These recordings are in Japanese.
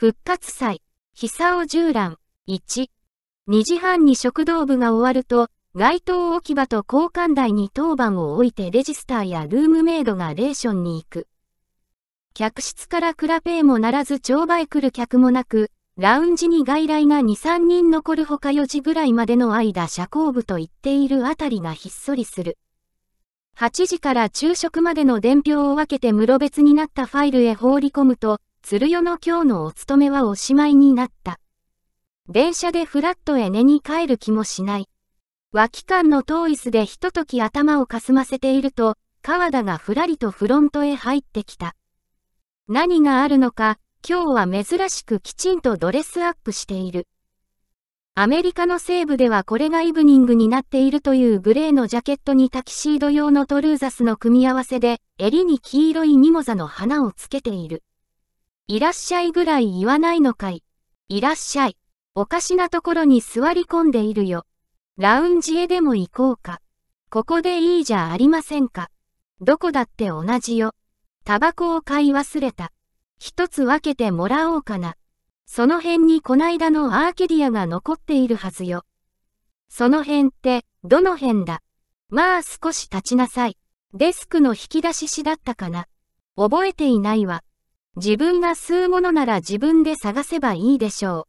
復活祭、久尾縦覧、1。2時半に食堂部が終わると、街頭置き場と交換台に当番を置いてレジスターやルームメイドがレーションに行く。客室からクラペーもならず帳場へ来る客もなく、ラウンジに外来が2、3人残るほか4時ぐらいまでの間社交部と言っているあたりがひっそりする。8時から昼食までの伝票を分けて室別になったファイルへ放り込むと、鶴代の今日のお勤めはおしまいになった。電車でフラットへ寝に帰る気もしない。脇間の遠いイでひととき頭をかすませていると、川田がふらりとフロントへ入ってきた。何があるのか、今日は珍しくきちんとドレスアップしている。アメリカの西部ではこれがイブニングになっているというグレーのジャケットにタキシード用のトルーザスの組み合わせで、襟に黄色いミモザの花をつけている。いらっしゃいぐらい言わないのかい。いらっしゃい。おかしなところに座り込んでいるよ。ラウンジへでも行こうか。ここでいいじゃありませんか。どこだって同じよ。タバコを買い忘れた。一つ分けてもらおうかな。その辺にこないだのアーケディアが残っているはずよ。その辺って、どの辺だまあ少し立ちなさい。デスクの引き出ししだったかな。覚えていないわ。自分が吸うものなら自分で探せばいいでしょう。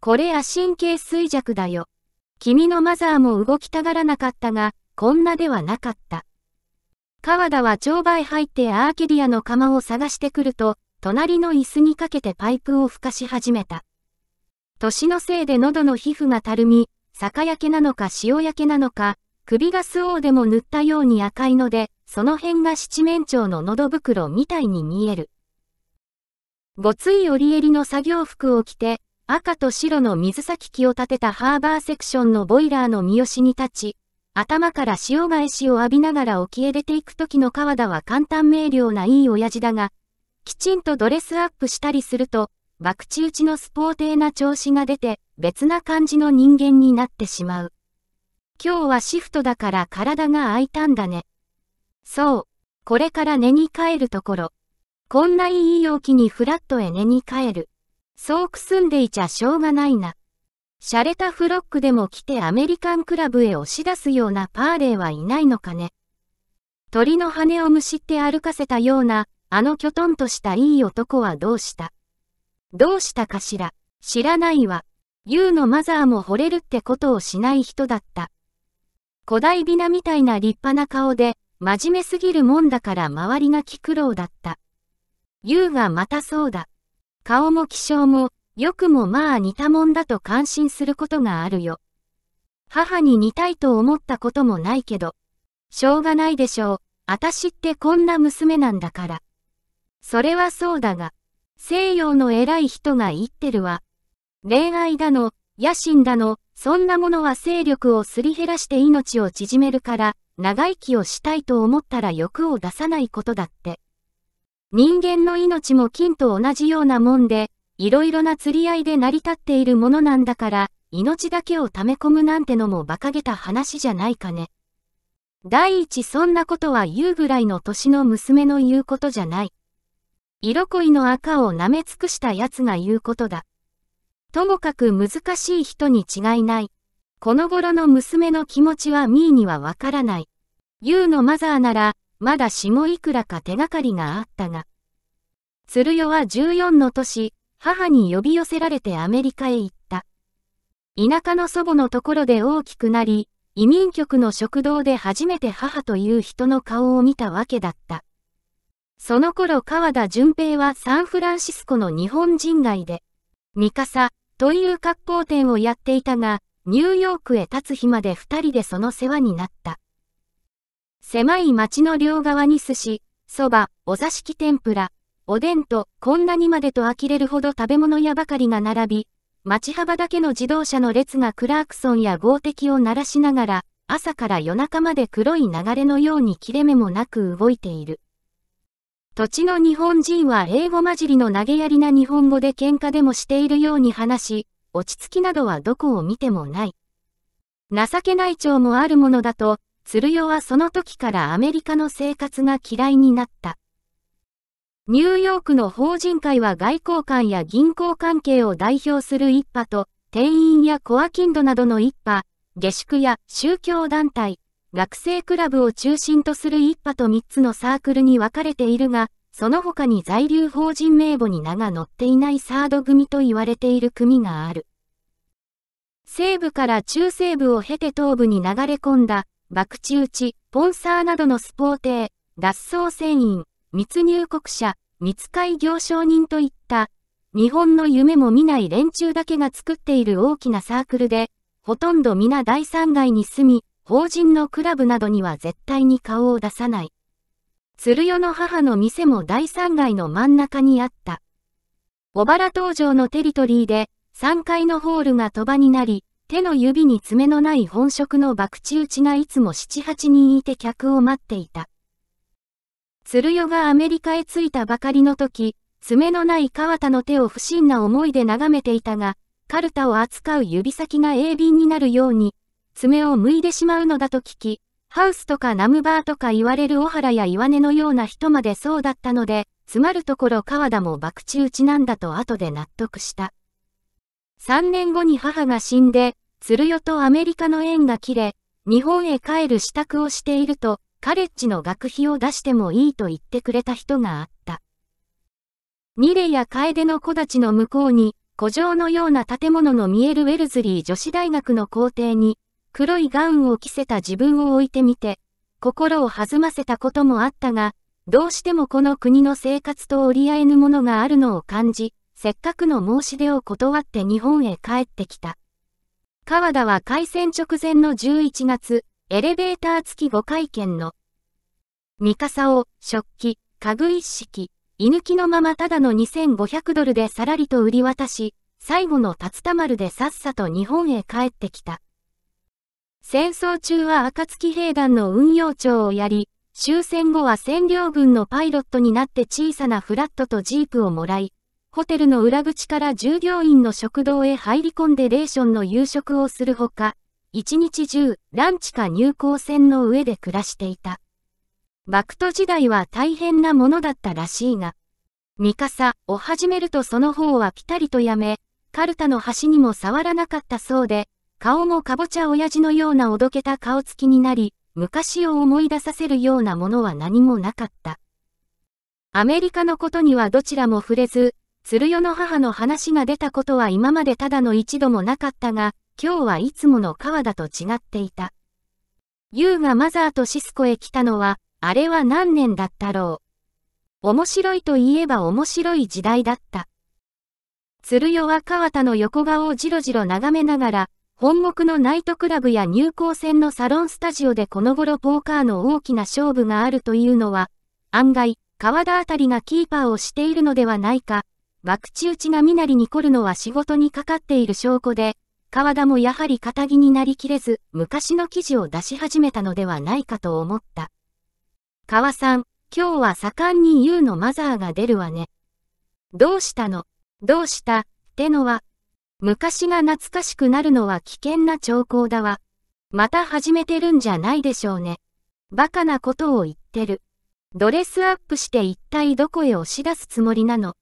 これ亜神経衰弱だよ。君のマザーも動きたがらなかったが、こんなではなかった。川田は帳場へ入ってアーケディアの釜を探してくると、隣の椅子にかけてパイプを吹かし始めた。年のせいで喉の皮膚がたるみ、酒焼けなのか塩焼けなのか、首が巣王でも塗ったように赤いので、その辺が七面鳥の喉袋みたいに見える。ごつい折り襟の作業服を着て、赤と白の水先機を立てたハーバーセクションのボイラーの三好に立ち、頭から潮返しを浴びながら沖へ出ていく時の川田は簡単明瞭ないい親父だが、きちんとドレスアップしたりすると、博打打ちのスポーテーな調子が出て、別な感じの人間になってしまう。今日はシフトだから体が空いたんだね。そう、これから寝に帰るところ。こんないい陽気にフラットへ寝に帰る。そうくすんでいちゃしょうがないな。洒落たフロックでも着てアメリカンクラブへ押し出すようなパーレーはいないのかね。鳥の羽をむしって歩かせたような、あのきょとんとしたいい男はどうしたどうしたかしら知らないわ。ユーのマザーも惚れるってことをしない人だった。古代ビナみたいな立派な顔で、真面目すぎるもんだから周りが気苦労だった。優がまたそうだ。顔も気性も、よくもまあ似たもんだと感心することがあるよ。母に似たいと思ったこともないけど、しょうがないでしょう。あたしってこんな娘なんだから。それはそうだが、西洋の偉い人が言ってるわ。恋愛だの、野心だの、そんなものは勢力をすり減らして命を縮めるから、長生きをしたいと思ったら欲を出さないことだって。人間の命も金と同じようなもんで、いろいろな釣り合いで成り立っているものなんだから、命だけを溜め込むなんてのも馬鹿げた話じゃないかね。第一そんなことは言うぐらいの年の娘の言うことじゃない。色恋の赤を舐め尽くした奴が言うことだ。ともかく難しい人に違いない。この頃の娘の気持ちはミーにはわからない。ユウのマザーなら、まだ死もいくらか手がかりがあったが。鶴代は14の年、母に呼び寄せられてアメリカへ行った。田舎の祖母のところで大きくなり、移民局の食堂で初めて母という人の顔を見たわけだった。その頃川田淳平はサンフランシスコの日本人街で、ミカサという格好店をやっていたが、ニューヨークへ立つ日まで二人でその世話になった。狭い町の両側に寿司、そば、お座敷天ぷら、おでんと、こんなにまでと呆れるほど食べ物屋ばかりが並び、町幅だけの自動車の列がクラークソンや豪敵を鳴らしながら、朝から夜中まで黒い流れのように切れ目もなく動いている。土地の日本人は英語混じりの投げやりな日本語で喧嘩でもしているように話し、落ち着きなどはどこを見てもない。情けない調もあるものだと、鶴代はその時からアメリカの生活が嫌いになった。ニューヨークの法人会は外交官や銀行関係を代表する一派と、店員やコアキンドなどの一派、下宿や宗教団体、学生クラブを中心とする一派と3つのサークルに分かれているが、その他に在留法人名簿に名が載っていないサード組と言われている組がある。西部から中西部を経て東部に流れ込んだ爆地打ち、ポンサーなどのスポーテー、脱走船員、密入国者、密会行商人といった、日本の夢も見ない連中だけが作っている大きなサークルで、ほとんど皆大3街に住み、法人のクラブなどには絶対に顔を出さない。鶴代の母の店も大3街の真ん中にあった。小原登場のテリトリーで、3階のホールが飛ばになり、手の指に爪のない本職の博打打ちがいつも七八人いて客を待っていた。鶴代がアメリカへ着いたばかりの時、爪のない川田の手を不審な思いで眺めていたが、カルタを扱う指先が鋭敏になるように、爪を剥いでしまうのだと聞き、ハウスとかナムバーとか言われる小原や岩根のような人までそうだったので、詰まるところ川田も博打打ちなんだと後で納得した。3年後に母が死んで、鶴代とアメリカの縁が切れ、日本へ帰る支度をしていると、カレッジの学費を出してもいいと言ってくれた人があった。ニレや楓の木立の向こうに、古城のような建物の見えるウェルズリー女子大学の校庭に、黒いガウンを着せた自分を置いてみて、心を弾ませたこともあったが、どうしてもこの国の生活と折り合えぬものがあるのを感じ、せっかくの申し出を断って日本へ帰ってきた。川田は開戦直前の11月、エレベーター付き5回見の、三笠を、食器、家具一式、居抜きのままただの2500ドルでさらりと売り渡し、最後の竜田丸でさっさと日本へ帰ってきた。戦争中は暁兵団の運用長をやり、終戦後は占領軍のパイロットになって小さなフラットとジープをもらい、ホテルの裏口から従業員の食堂へ入り込んでレーションの夕食をするほか、一日中、ランチか入港船の上で暮らしていた。バクト時代は大変なものだったらしいが、ミカサを始めるとその方はピタリとやめ、カルタの端にも触らなかったそうで、顔もカボチャ親父のようなおどけた顔つきになり、昔を思い出させるようなものは何もなかった。アメリカのことにはどちらも触れず、鶴代の母の話が出たことは今までただの一度もなかったが、今日はいつもの川田と違っていた。優がマザーとシスコへ来たのは、あれは何年だったろう。面白いといえば面白い時代だった。鶴代は川田の横顔をじろじろ眺めながら、本国のナイトクラブや入港戦のサロンスタジオでこの頃ポーカーの大きな勝負があるというのは、案外、川田あたりがキーパーをしているのではないか、博打打ちが身なりに凝るのは仕事にかかっている証拠で、川田もやはり堅気になりきれず、昔の記事を出し始めたのではないかと思った。川さん、今日は盛んに U のマザーが出るわね。どうしたのどうしたってのは、昔が懐かしくなるのは危険な兆候だわ。また始めてるんじゃないでしょうね。バカなことを言ってる。ドレスアップして一体どこへ押し出すつもりなの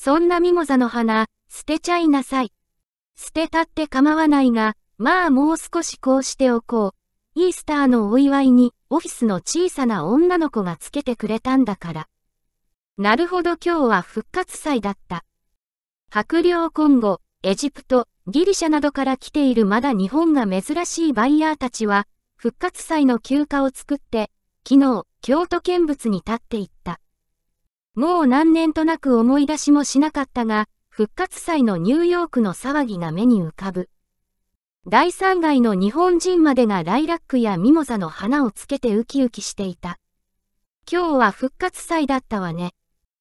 そんなミモザの花、捨てちゃいなさい。捨てたって構わないが、まあもう少しこうしておこう。イースターのお祝いに、オフィスの小さな女の子がつけてくれたんだから。なるほど今日は復活祭だった。白領今後、エジプト、ギリシャなどから来ているまだ日本が珍しいバイヤーたちは、復活祭の休暇を作って、昨日、京都見物に立っていた。もう何年となく思い出しもしなかったが、復活祭のニューヨークの騒ぎが目に浮かぶ。第3街の日本人までがライラックやミモザの花をつけてウキウキしていた。今日は復活祭だったわね。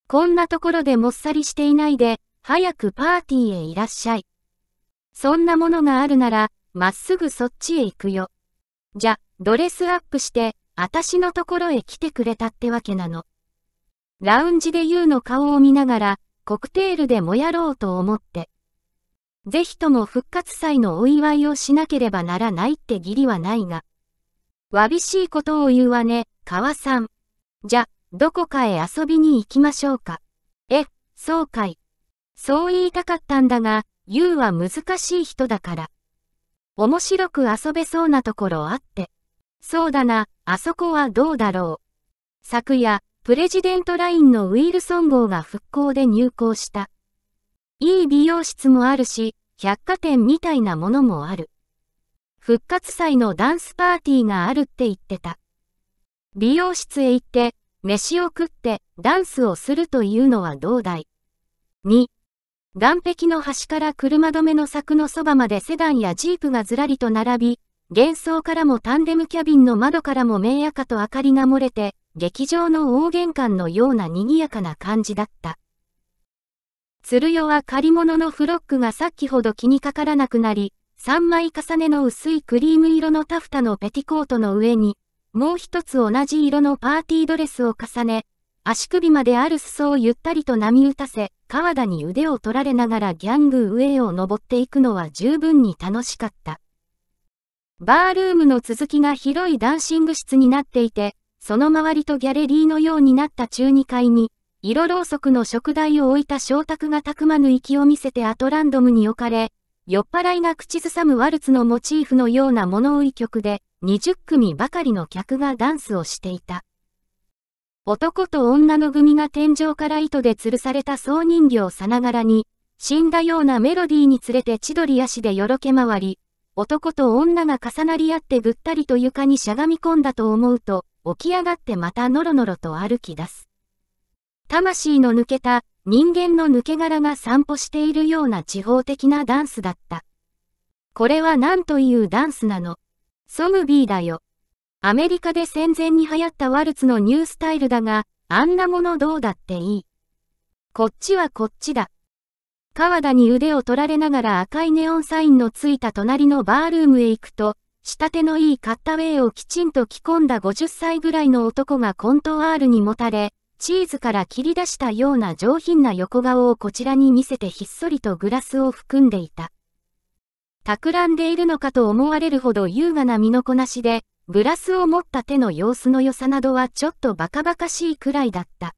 こんなところでもっさりしていないで、早くパーティーへいらっしゃい。そんなものがあるなら、まっすぐそっちへ行くよ。じゃ、ドレスアップして、あたしのところへ来てくれたってわけなの。ラウンジでユウの顔を見ながら、コクテールでもやろうと思って。ぜひとも復活祭のお祝いをしなければならないって義理はないが。わびしいことを言うわね、川さん。じゃ、どこかへ遊びに行きましょうか。え、そうかい。そう言いたかったんだが、ユうは難しい人だから。面白く遊べそうなところあって。そうだな、あそこはどうだろう。昨夜、プレジデントラインのウィルソン号が復興で入港した。いい美容室もあるし、百貨店みたいなものもある。復活祭のダンスパーティーがあるって言ってた。美容室へ行って、飯を食ってダンスをするというのはどうだい。2、岸壁の端から車止めの柵のそばまでセダンやジープがずらりと並び、幻想からもタンデムキャビンの窓からも明かと明かりが漏れて、劇場の大玄関のような賑やかな感じだった。鶴代は借り物のフロックがさっきほど気にかからなくなり、3枚重ねの薄いクリーム色のタフタのペティコートの上に、もう一つ同じ色のパーティードレスを重ね、足首まである裾をゆったりと波打たせ、川田に腕を取られながらギャング上を登っていくのは十分に楽しかった。バールームの続きが広いダンシング室になっていて、その周りとギャレリーのようになった中2階に、色ろうそくの食材を置いた小卓がたくまぬ息を見せてアトランドムに置かれ、酔っ払いが口ずさむワルツのモチーフのような物追い曲で、20組ばかりの客がダンスをしていた。男と女の組が天井から糸で吊るされた総人形さながらに、死んだようなメロディーに連れて千鳥足でよろけ回り、男と女が重なり合ってぐったりと床にしゃがみ込んだと思うと、起き上がってまたノロノロと歩き出す。魂の抜けた人間の抜け殻が散歩しているような地方的なダンスだった。これは何というダンスなのソムビーだよ。アメリカで戦前に流行ったワルツのニュースタイルだが、あんなものどうだっていい。こっちはこっちだ。川田に腕を取られながら赤いネオンサインのついた隣のバールームへ行くと、仕立てのいいカッタウェイをきちんと着込んだ50歳ぐらいの男がコントワールにもたれ、チーズから切り出したような上品な横顔をこちらに見せてひっそりとグラスを含んでいた。企んでいるのかと思われるほど優雅な身のこなしで、グラスを持った手の様子の良さなどはちょっとバカバカしいくらいだった。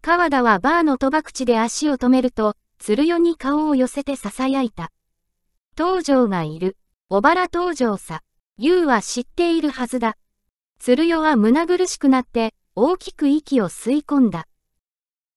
川田はバーの賭博地で足を止めると、鶴代に顔を寄せて囁いた。東条がいる。小原登場さ。優は知っているはずだ。鶴代は胸苦しくなって、大きく息を吸い込んだ。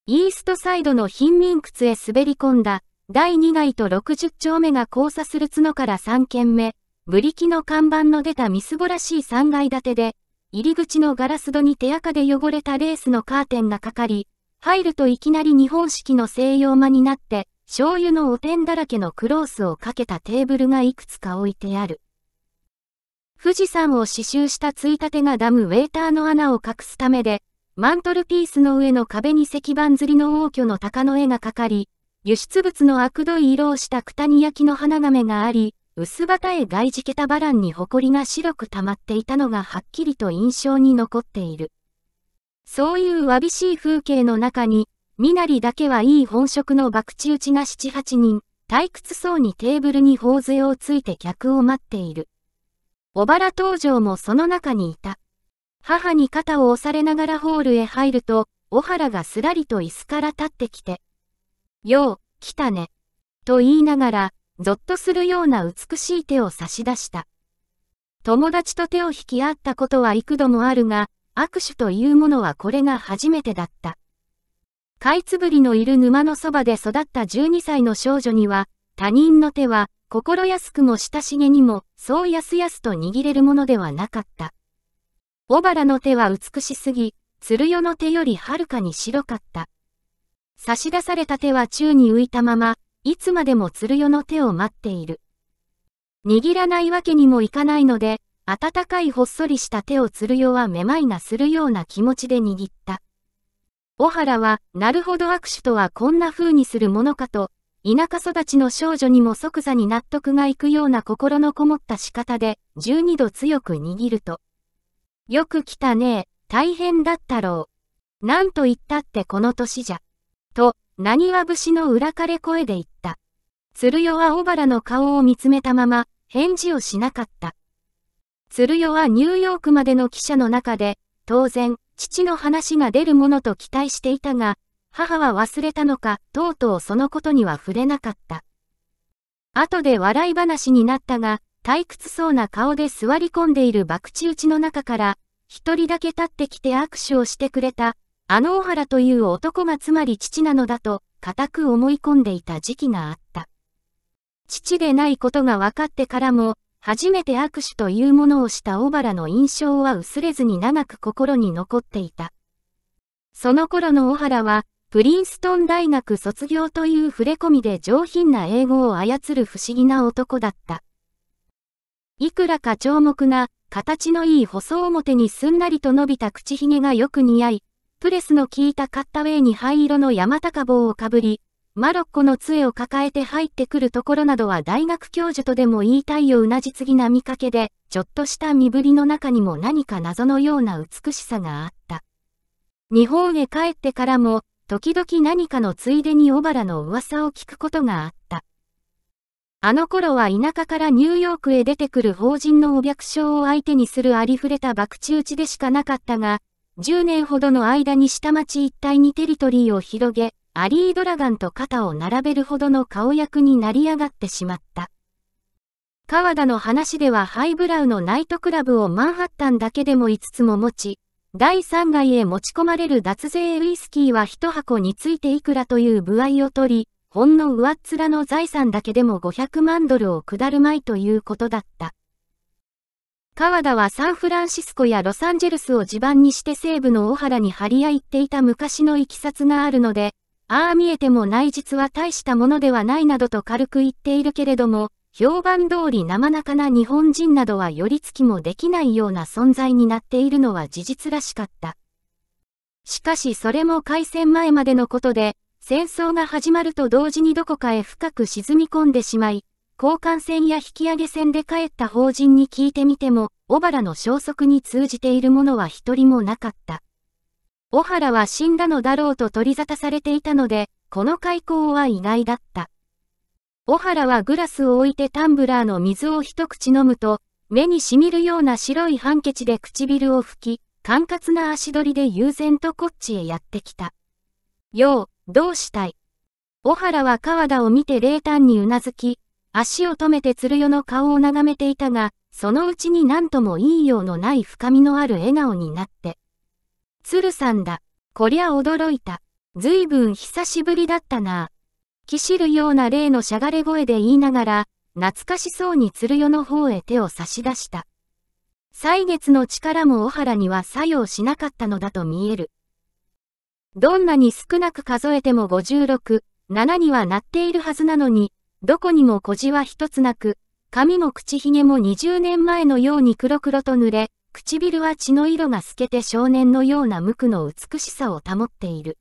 イーストサイドの貧民窟へ滑り込んだ、第2街と60丁目が交差する角から3軒目、ブリキの看板の出たみすぼらしい3階建てで、入り口のガラス戸に手垢で汚れたレースのカーテンがかかり、入るといきなり日本式の西洋間になって、醤油のおてんだらけのクロースをかけたテーブルがいくつか置いてある。富士山を刺繍したついたてがダムウェーターの穴を隠すためで、マントルピースの上の壁に石板釣りの王居の鷹の絵がかかり、輸出物の悪どい色をしたくたに焼きの花亀があり、薄旗へ外けたバランに埃が白く溜まっていたのがはっきりと印象に残っている。そういうわびしい風景の中に、身なりだけはいい本職の博打打ちが七八人、退屈そうにテーブルに頬杖をついて客を待っている。小原登場もその中にいた。母に肩を押されながらホールへ入ると、小原がすらりと椅子から立ってきて、よう、来たね。と言いながら、ぞっとするような美しい手を差し出した。友達と手を引き合ったことは幾度もあるが、握手というものはこれが初めてだった。カイツブリのいる沼のそばで育った12歳の少女には、他人の手は、心安くも親しげにも、そうやすやすと握れるものではなかった。小原の手は美しすぎ、鶴代の手よりはるかに白かった。差し出された手は宙に浮いたまま、いつまでも鶴代の手を待っている。握らないわけにもいかないので、温かいほっそりした手を鶴代はめまいがするような気持ちで握った。小原は、なるほど握手とはこんな風にするものかと、田舎育ちの少女にも即座に納得がいくような心のこもった仕方で、12度強く握ると。よく来たねえ、大変だったろう。なんと言ったってこの年じゃ。と、何は節の裏枯れ声で言った。鶴代は小原の顔を見つめたまま、返事をしなかった。鶴代はニューヨークまでの汽車の中で、当然、父の話が出るものと期待していたが、母は忘れたのか、とうとうそのことには触れなかった。後で笑い話になったが、退屈そうな顔で座り込んでいる博打打ちの中から、一人だけ立ってきて握手をしてくれた、あの小原という男がつまり父なのだと、固く思い込んでいた時期があった。父でないことが分かってからも、初めて握手というものをした小原の印象は薄れずに長く心に残っていた。その頃の小原は、プリンストン大学卒業という触れ込みで上品な英語を操る不思議な男だった。いくらか長目な、形のいい細表にすんなりと伸びた口ひげがよく似合い、プレスの効いたカッタウェイに灰色の山高帽をかぶり、マロッコの杖を抱えて入ってくるところなどは大学教授とでも言いたいようなじ次な見かけで、ちょっとした身振りの中にも何か謎のような美しさがあった。日本へ帰ってからも、時々何かのついでに小原の噂を聞くことがあった。あの頃は田舎からニューヨークへ出てくる法人のお百姓を相手にするありふれた博打打ちでしかなかったが、10年ほどの間に下町一帯にテリトリーを広げ、アリー・ドラガンと肩を並べるほどの顔役になり上がってしまった。川田の話ではハイブラウのナイトクラブをマンハッタンだけでも5つも持ち、第3階へ持ち込まれる脱税ウイスキーは1箱についていくらという部合を取り、ほんの上っ面の財産だけでも500万ドルを下るまいということだった。川田はサンフランシスコやロサンゼルスを地盤にして西部の小原に張り合いっていた昔のいきさつがあるので、ああ見えても内実は大したものではないなどと軽く言っているけれども、評判通り生中な日本人などは寄り付きもできないような存在になっているのは事実らしかった。しかしそれも開戦前までのことで、戦争が始まると同時にどこかへ深く沈み込んでしまい、交換戦や引き上げ戦で帰った法人に聞いてみても、小原の消息に通じているものは一人もなかった。小原は死んだのだろうと取り沙汰されていたので、この開口は意外だった。小原はグラスを置いてタンブラーの水を一口飲むと、目にしみるような白いハンケチで唇を拭き、管轄な足取りで悠然とこっちへやってきた。よう、どうしたい小原は川田を見て冷淡にうなずき、足を止めて鶴代の顔を眺めていたが、そのうちに何ともいいようのない深みのある笑顔になって。鶴さんだ。こりゃ驚いた。ずいぶん久しぶりだったな。きしるような例のしゃがれ声で言いながら、懐かしそうに鶴代の方へ手を差し出した。歳月の力も小原には作用しなかったのだと見える。どんなに少なく数えても56、7にはなっているはずなのに、どこにも小じは一つなく、髪も口ひげも20年前のように黒々と濡れ、唇は血の色が透けて少年のような無垢の美しさを保っている。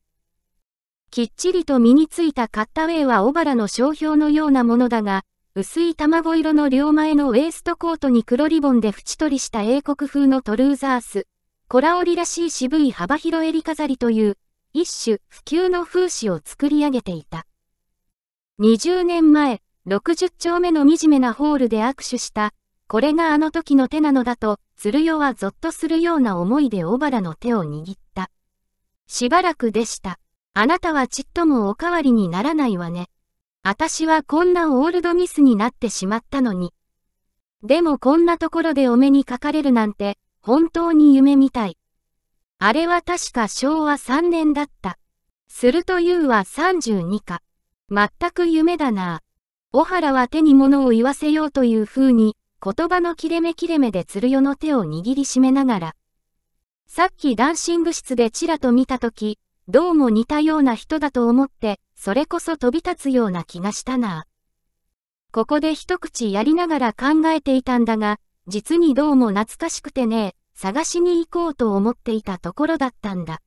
きっちりと身についたカッタウェイは小原の商標のようなものだが、薄い卵色の両前のウエストコートに黒リボンで縁取りした英国風のトルーザース、コラオリらしい渋い幅広襟飾りという、一種普及の風刺を作り上げていた。20年前、60丁目の惨めなホールで握手した、これがあの時の手なのだと、鶴代はぞっとするような思いで小原の手を握った。しばらくでした。あなたはちっともおかわりにならないわね。私はこんなオールドミスになってしまったのに。でもこんなところでお目にかかれるなんて、本当に夢みたい。あれは確か昭和3年だった。すると優は32か。全く夢だな。小原は手に物を言わせようという風に、言葉の切れ目切れ目で鶴代の手を握りしめながら。さっきダンシング室でちらと見たとき、どうも似たような人だと思って、それこそ飛び立つような気がしたな。ここで一口やりながら考えていたんだが、実にどうも懐かしくてね、探しに行こうと思っていたところだったんだ。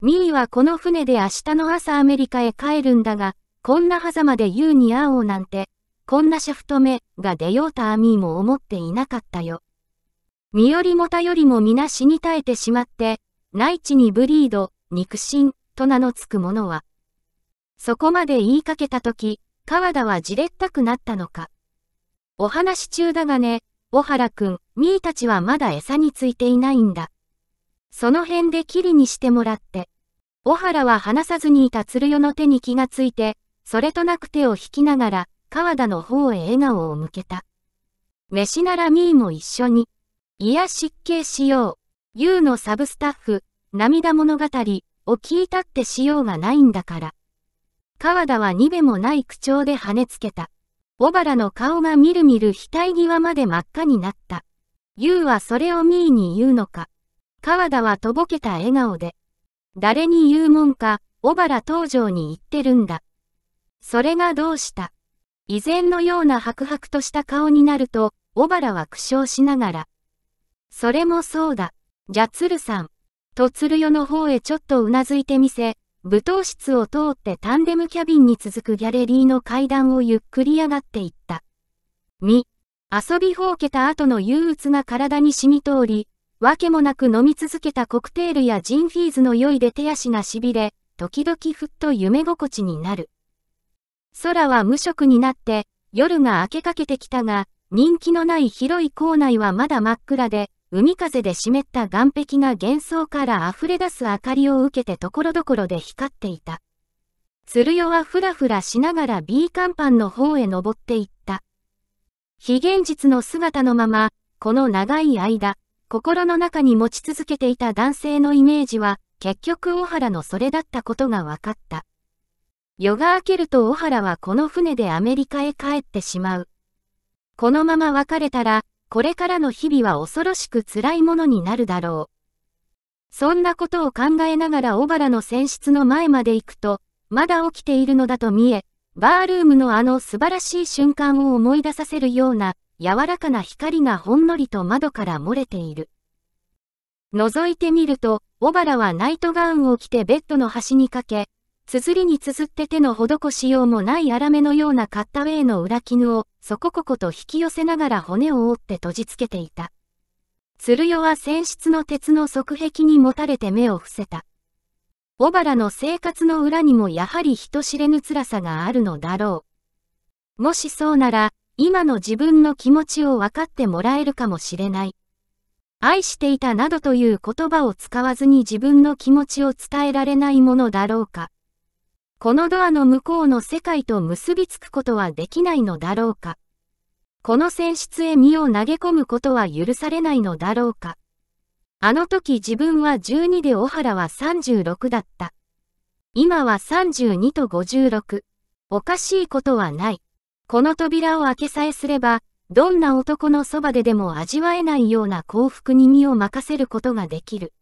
ミーはこの船で明日の朝アメリカへ帰るんだが、こんな狭間で優に会おうなんて、こんなシャフト目が出ようとアミーも思っていなかったよ。身よりもたよりも皆死に絶えてしまって、内地にブリード、肉親、と名のつく者は。そこまで言いかけたとき、川田はじれったくなったのか。お話中だがね、小原くん、ミーたちはまだ餌についていないんだ。その辺でキリにしてもらって。小原は話さずにいた鶴代の手に気がついて、それとなく手を引きながら、川田の方へ笑顔を向けた。飯ならみーも一緒に。いや失敬しよう。ゆうのサブスタッフ、涙物語、を聞いたってしようがないんだから。川田はにべもない口調で跳ねつけた。小原の顔がみるみる額際まで真っ赤になった。ゆうはそれをみーに言うのか。川田はとぼけた笑顔で。誰に言うもんか、小原東場に言ってるんだ。それがどうした以前のような白々とした顔になると、小原は苦笑しながら。それもそうだ。じゃるさん。と鶴代の方へちょっとうなずいてみせ、舞踏室を通ってタンデムキャビンに続くギャレリーの階段をゆっくり上がっていった。み、遊びほうけた後の憂鬱が体に染み通り、わけもなく飲み続けたコクテールやジンフィーズの酔いで手足がしびれ、時々ふっと夢心地になる。空は無色になって、夜が明けかけてきたが、人気のない広い校内はまだ真っ暗で、海風で湿った岩壁が幻想から溢れ出す明かりを受けて所々で光っていた。鶴代はふらふらしながら B 甲板の方へ登っていった。非現実の姿のまま、この長い間、心の中に持ち続けていた男性のイメージは、結局小原のそれだったことが分かった。夜が明けると小原はこの船でアメリカへ帰ってしまう。このまま別れたら、これからの日々は恐ろしく辛いものになるだろう。そんなことを考えながら小原の船室の前まで行くと、まだ起きているのだと見え、バールームのあの素晴らしい瞬間を思い出させるような柔らかな光がほんのりと窓から漏れている。覗いてみると、小原はナイトガウンを着てベッドの端にかけ、綴りに綴って手の施しようもない荒めのようなカッタウェイの裏絹を、そこここと引き寄せながら骨を折って閉じつけていた。鶴代は泉質の鉄の側壁にもたれて目を伏せた。小原の生活の裏にもやはり人知れぬ辛さがあるのだろう。もしそうなら、今の自分の気持ちを分かってもらえるかもしれない。愛していたなどという言葉を使わずに自分の気持ちを伝えられないものだろうか。このドアの向こうの世界と結びつくことはできないのだろうか。この選出へ身を投げ込むことは許されないのだろうか。あの時自分は12で小原は36だった。今は32と56。おかしいことはない。この扉を開けさえすれば、どんな男のそばででも味わえないような幸福に身を任せることができる。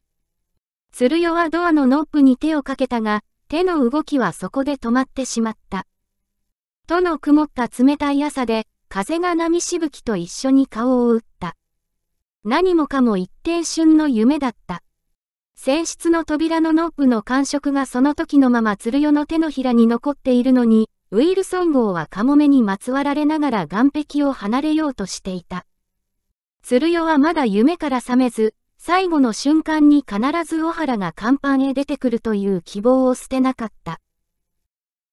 鶴代はドアのノップに手をかけたが、手の動きはそこで止まってしまった。との曇った冷たい朝で、風が波しぶきと一緒に顔を打った。何もかも一定瞬の夢だった。船室の扉のノープの感触がその時のまま鶴代の手のひらに残っているのに、ウィルソン号はカモメにまつわられながら岸壁を離れようとしていた。鶴代はまだ夢から覚めず、最後の瞬間に必ず小原が甲板へ出てくるという希望を捨てなかった。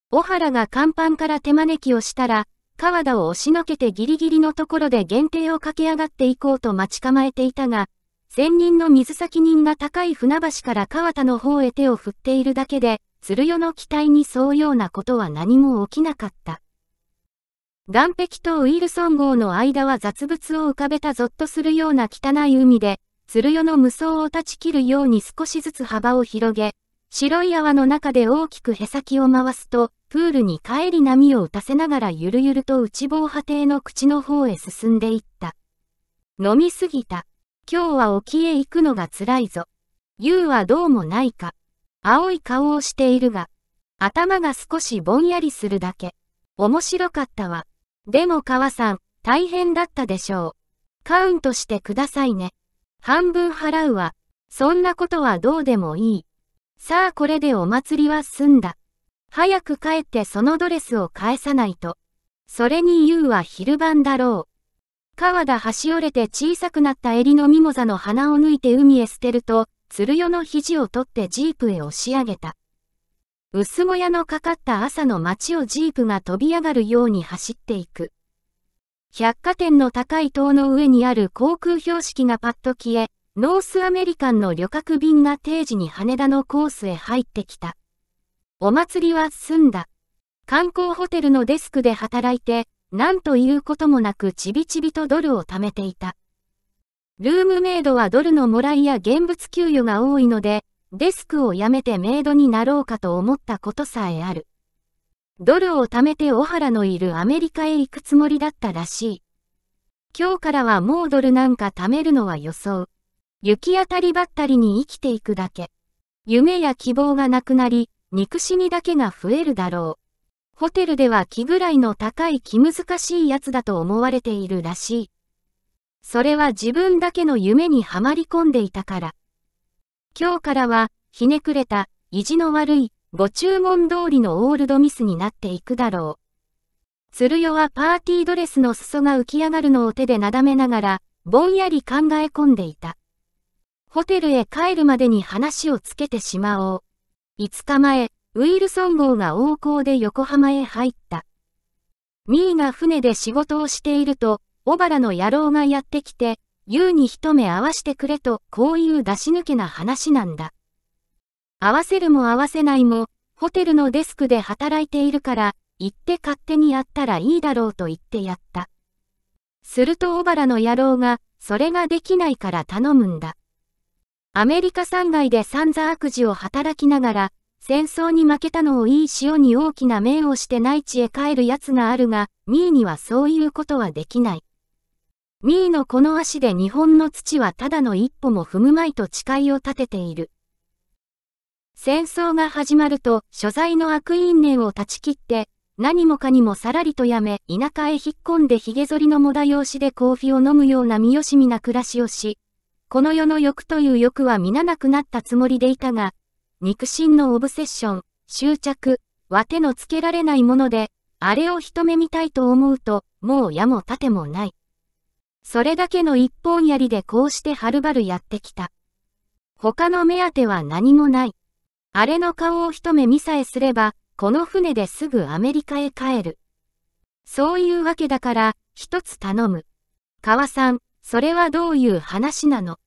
小原が甲板から手招きをしたら、川田を押しのけてギリギリのところで限定を駆け上がっていこうと待ち構えていたが、仙任の水先人が高い船橋から川田の方へ手を振っているだけで、鶴代の期待に沿うようなことは何も起きなかった。岸壁とウィルソン号の間は雑物を浮かべたぞっとするような汚い海で、鶴代の無双を断ち切るように少しずつ幅を広げ、白い泡の中で大きくへさきを回すと、プールに帰り波を打たせながらゆるゆると内防波堤の口の方へ進んでいった。飲みすぎた。今日は沖へ行くのが辛いぞ。優はどうもないか。青い顔をしているが、頭が少しぼんやりするだけ。面白かったわ。でも川さん、大変だったでしょう。カウントしてくださいね。半分払うわ。そんなことはどうでもいい。さあこれでお祭りは済んだ。早く帰ってそのドレスを返さないと。それに言うは昼晩だろう。川田端折れて小さくなった襟のミモザの鼻を抜いて海へ捨てると、鶴代の肘を取ってジープへ押し上げた。薄小屋のかかった朝の街をジープが飛び上がるように走っていく。百貨店の高い塔の上にある航空標識がパッと消え、ノースアメリカンの旅客便が定時に羽田のコースへ入ってきた。お祭りは済んだ。観光ホテルのデスクで働いて、なんということもなくちびちびとドルを貯めていた。ルームメイドはドルのもらいや現物給与が多いので、デスクを辞めてメイドになろうかと思ったことさえある。ドルを貯めて小原のいるアメリカへ行くつもりだったらしい。今日からはもうドルなんか貯めるのは予想。行き当たりばったりに生きていくだけ。夢や希望がなくなり、憎しみだけが増えるだろう。ホテルでは気ぐらいの高い気難しいやつだと思われているらしい。それは自分だけの夢にはまり込んでいたから。今日からは、ひねくれた、意地の悪い、ご注文通りのオールドミスになっていくだろう。鶴代はパーティードレスの裾が浮き上がるのを手でなだめながら、ぼんやり考え込んでいた。ホテルへ帰るまでに話をつけてしまおう。5日前、ウィルソン号が横行で横浜へ入った。ミーが船で仕事をしていると、小原の野郎がやってきて、ユーに一目合わせてくれと、こういう出し抜けな話なんだ。合わせるも合わせないも、ホテルのデスクで働いているから、行って勝手にやったらいいだろうと言ってやった。すると小原の野郎が、それができないから頼むんだ。アメリカ山外で散々悪事を働きながら、戦争に負けたのをいい塩に大きな面をして内地へ帰る奴があるが、ミーにはそういうことはできない。ミーのこの足で日本の土はただの一歩も踏むまいと誓いを立てている。戦争が始まると、所在の悪因縁を断ち切って、何もかにもさらりとやめ、田舎へ引っ込んで髭剃りのもだ用紙でコーヒーを飲むような身よしみな暮らしをし、この世の欲という欲は皆なくなったつもりでいたが、肉親のオブセッション、執着、は手のつけられないもので、あれを一目見たいと思うと、もう矢も盾もない。それだけの一本槍でこうしてはるばるやってきた。他の目当ては何もない。あれの顔を一目見さえすれば、この船ですぐアメリカへ帰る。そういうわけだから、一つ頼む。川さん、それはどういう話なの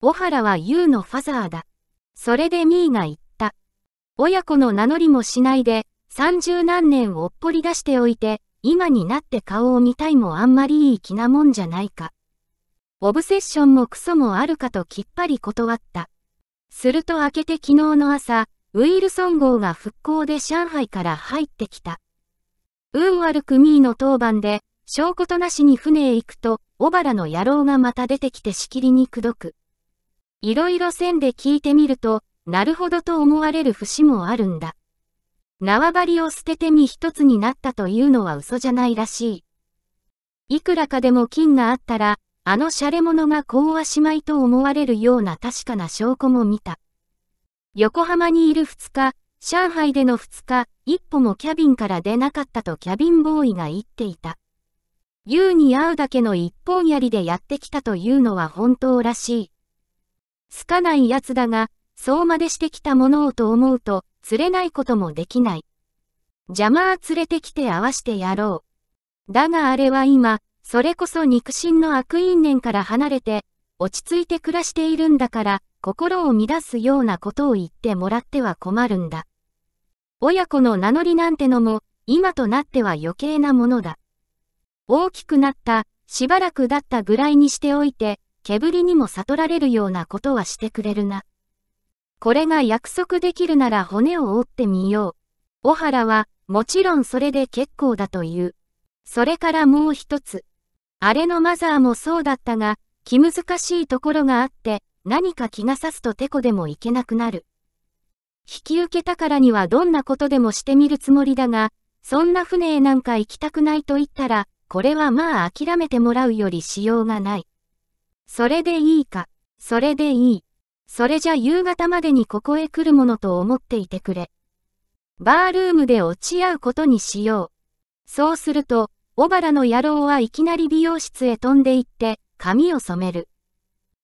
小原は優のファザーだ。それでミーが言った。親子の名乗りもしないで、三十何年をっぽり出しておいて、今になって顔を見たいもあんまりいい気なもんじゃないか。オブセッションもクソもあるかときっぱり断った。すると明けて昨日の朝、ウィルソン号が復興で上海から入ってきた。運悪くミーの当番で、証拠となしに船へ行くと、小原の野郎がまた出てきてしきりにくどく。いろいろ線で聞いてみると、なるほどと思われる節もあるんだ。縄張りを捨てて身一つになったというのは嘘じゃないらしい。いくらかでも金があったら、あのシャレ者がはしまいと思われるような確かな証拠も見た。横浜にいる2日、上海での2日、一歩もキャビンから出なかったとキャビンボーイが言っていた。優に会うだけの一本槍でやってきたというのは本当らしい。つかない奴だが、そうまでしてきたものをと思うと、釣れないこともできない。邪魔は連れてきて合わしてやろう。だがあれは今、それこそ肉親の悪因縁から離れて、落ち着いて暮らしているんだから、心を乱すようなことを言ってもらっては困るんだ。親子の名乗りなんてのも、今となっては余計なものだ。大きくなった、しばらくだったぐらいにしておいて、煙にも悟られるようなことはしてくれるな。これが約束できるなら骨を折ってみよう。小原は、もちろんそれで結構だという。それからもう一つ。あれのマザーもそうだったが、気難しいところがあって、何か気がさすとてこでもいけなくなる。引き受けたからにはどんなことでもしてみるつもりだが、そんな船へなんか行きたくないと言ったら、これはまあ諦めてもらうよりしようがない。それでいいか、それでいい。それじゃ夕方までにここへ来るものと思っていてくれ。バールームで落ち合うことにしよう。そうすると、小原の野郎はいきなり美容室へ飛んで行って、髪を染める。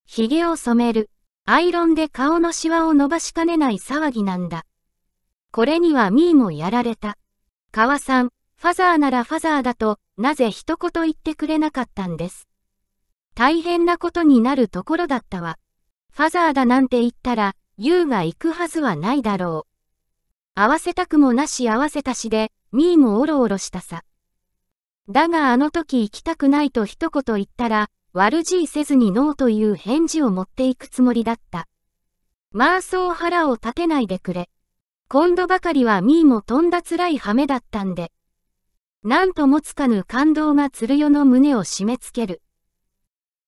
髭を染める。アイロンで顔のシワを伸ばしかねない騒ぎなんだ。これにはミーもやられた。川さん、ファザーならファザーだとなぜ一言言ってくれなかったんです。大変なことになるところだったわ。ファザーだなんて言ったら、優が行くはずはないだろう。合わせたくもなし合わせたしで、ミーもおろおろしたさ。だがあの時行きたくないと一言言ったら、悪じいせずにノーという返事を持っていくつもりだった。まあそう腹を立てないでくれ。今度ばかりはみーもとんだ辛い羽目だったんで。なんともつかぬ感動が鶴代の胸を締め付ける。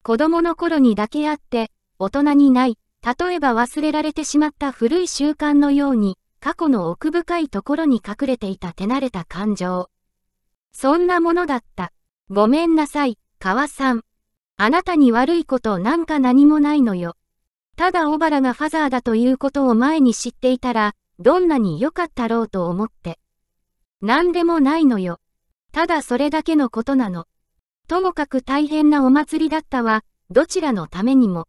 子供の頃にだけあって、大人にない、例えば忘れられてしまった古い習慣のように、過去の奥深いところに隠れていた手慣れた感情。そんなものだった。ごめんなさい、川さん。あなたに悪いことなんか何もないのよ。ただ小原がファザーだということを前に知っていたら、どんなに良かったろうと思って。何でもないのよ。ただそれだけのことなの。ともかく大変なお祭りだったわ、どちらのためにも。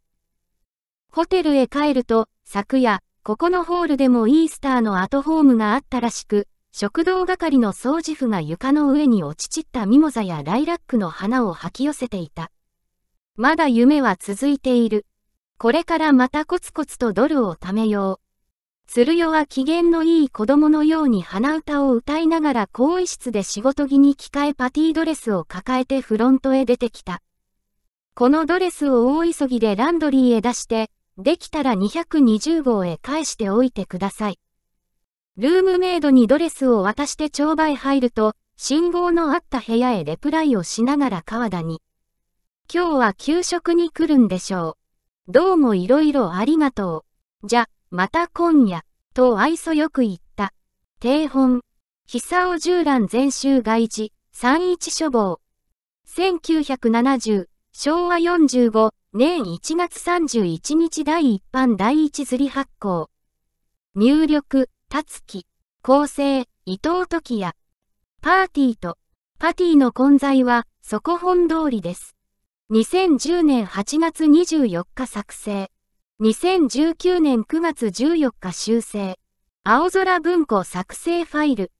ホテルへ帰ると、昨夜、ここのホールでもイースターのアトホームがあったらしく、食堂係の掃除婦が床の上に落ち散ったミモザやライラックの花を吐き寄せていた。まだ夢は続いている。これからまたコツコツとドルを貯めよう。鶴代は機嫌のいい子供のように鼻歌を歌いながら更衣室で仕事着に着替えパティドレスを抱えてフロントへ出てきた。このドレスを大急ぎでランドリーへ出して、できたら220号へ返しておいてください。ルームメイドにドレスを渡して帳場へ入ると、信号のあった部屋へレプライをしながら川田に。今日は給食に来るんでしょう。どうもいろいろありがとう。じゃ、また今夜、と愛想よく言った。定本、久尾十蘭全集外事、三一書房。1970、昭和45年1月31日第一版第一釣り発行。入力。たつき、構成、伊藤時也。パーティーと、パティの混在は、そこ本通りです。2010年8月24日作成。2019年9月14日修正。青空文庫作成ファイル。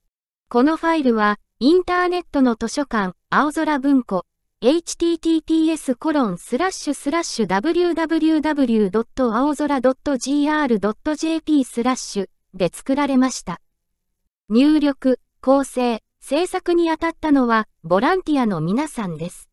このファイルは、インターネットの図書館、青空文庫、https コロンスラッシュスラッシュ www. 青空 .gr.jp スラッシュで作られました。入力、構成、制作にあたったのはボランティアの皆さんです。